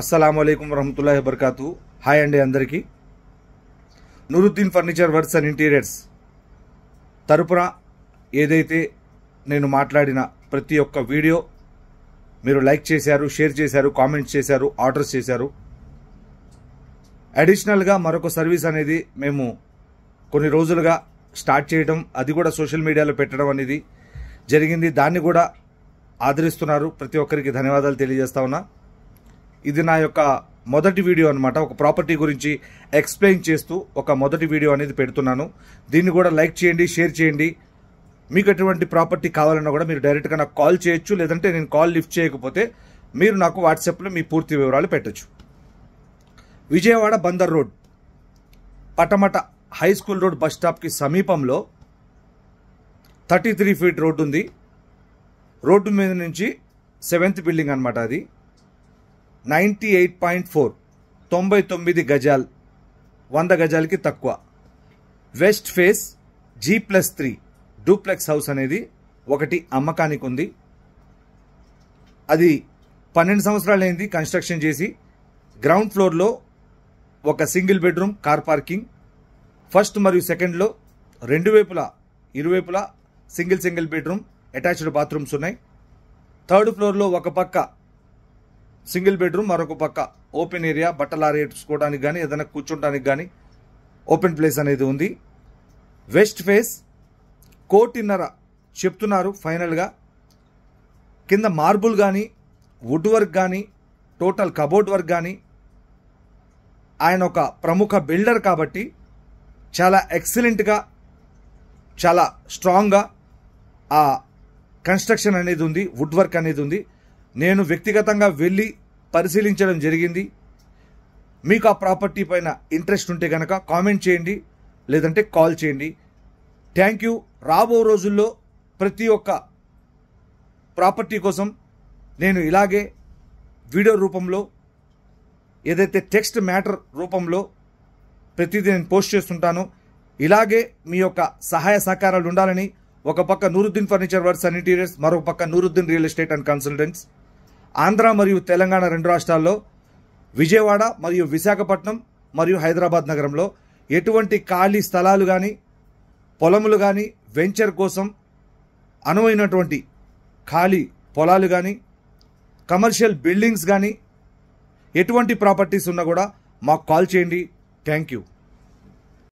అస్సలం అయికం వరహతుల్లా వబర్కాతు హాయ్ అండి అందరికీ Nooruddin furniture works and interiors తరపున ఏదైతే నేను మాట్లాడిన ప్రతి ఒక్క వీడియో మీరు లైక్ చేశారు షేర్ చేశారు కామెంట్స్ చేశారు ఆర్డర్స్ చేశారు అడిషనల్గా మరొక సర్వీస్ అనేది మేము కొన్ని రోజులుగా స్టార్ట్ చేయడం అది కూడా సోషల్ మీడియాలో పెట్టడం అనేది జరిగింది దాన్ని కూడా ఆదరిస్తున్నారు ప్రతి ఒక్కరికి ధన్యవాదాలు తెలియజేస్తా ఉన్నా ఇది నా యొక్క మొదటి వీడియో అనమాట ఒక ప్రాపర్టీ గురించి ఎక్స్ప్లెయిన్ చేస్తూ ఒక మొదటి వీడియో అనేది పెడుతున్నాను దీన్ని కూడా లైక్ చేయండి షేర్ చేయండి మీకు ఎటువంటి ప్రాపర్టీ కావాలన్నా కూడా మీరు డైరెక్ట్గా నాకు కాల్ చేయొచ్చు లేదంటే నేను కాల్ లిఫ్ట్ చేయకపోతే మీరు నాకు వాట్సాప్లో మీ పూర్తి వివరాలు పెట్టచ్చు Vijayawada Bandar road Patamata high school road bus స్టాప్కి సమీపంలో థర్టీ త్రీ ఫీట్ రోడ్డు ఉంది రోడ్డు మీద నుంచి సెవెంత్ బిల్డింగ్ అనమాట అది నైంటీ ఎయిట్ పాయింట్ ఫోర్ తొంభై తొమ్మిది గజాలు వంద గజాలకి తక్కువ west face G plus three duplex house అనేది ఒకటి అమ్మకానికి ఉంది అది పన్నెండు సంవత్సరాలైంది కన్స్ట్రక్షన్ చేసి గ్రౌండ్ ఫ్లోర్లో ఒక single bedroom car parking first మరియు సెకండ్లో రెండు వైపులా ఇరువైపులా single single bedroom attached bathrooms ఉన్నాయి థర్డ్ ఫ్లోర్లో ఒక పక్క సింగిల్ బెడ్రూమ్ మరొక పక్క ఓపెన్ ఏరియా బట్టలారి ఎట్టుకోవడానికి కానీ ఏదైనా కూర్చోడానికి కానీ ఓపెన్ ప్లేస్ అనేది ఉంది వెస్ట్ ఫేస్ కోటిన్నర చెప్తున్నారు ఫైనల్గా కింద మార్బుల్ కానీ వుడ్ వర్క్ కానీ టోటల్ కబోర్డ్ వర్క్ కానీ ఆయన ఒక ప్రముఖ బిల్డర్ కాబట్టి చాలా ఎక్సలెంట్గా చాలా స్ట్రాంగ్గా ఆ కన్స్ట్రక్షన్ అనేది ఉంది వుడ్ వర్క్ అనేది ఉంది నేను వ్యక్తిగతంగా వెళ్ళి పరిశీలించడం జరిగింది మీకు ఆ ప్రాపర్టీ పైన ఇంట్రెస్ట్ ఉంటే కనుక కామెంట్ చేయండి లేదంటే కాల్ చేయండి థ్యాంక్ యూ రాబో రోజుల్లో ప్రతి ఒక్క ప్రాపర్టీ కోసం నేను ఇలాగే వీడియో రూపంలో ఏదైతే టెక్స్ట్ మ్యాటర్ రూపంలో ప్రతిదీ నేను పోస్ట్ చేస్తుంటాను ఇలాగే మీ యొక్క సహాయ సహకారాలు ఉండాలని ఒక పక్క Nooruddin furniture works and interiors మరో పక్క Nooruddin real estate and consultants Andhra మరియు తెలంగాణ రెండు రాష్ట్రాల్లో విజయవాడ మరియు విశాఖపట్నం మరియు హైదరాబాద్ నగరంలో ఎటువంటి ఖాళీ స్థలాలు కానీ పొలములు కానీ వెంచర్ కోసం అనువైనటువంటి ఖాళీ పొలాలు కానీ కమర్షియల్ బిల్డింగ్స్ కానీ ఎటువంటి ప్రాపర్టీస్ ఉన్నా కూడా మాకు కాల్ చేయండి థ్యాంక్ యూ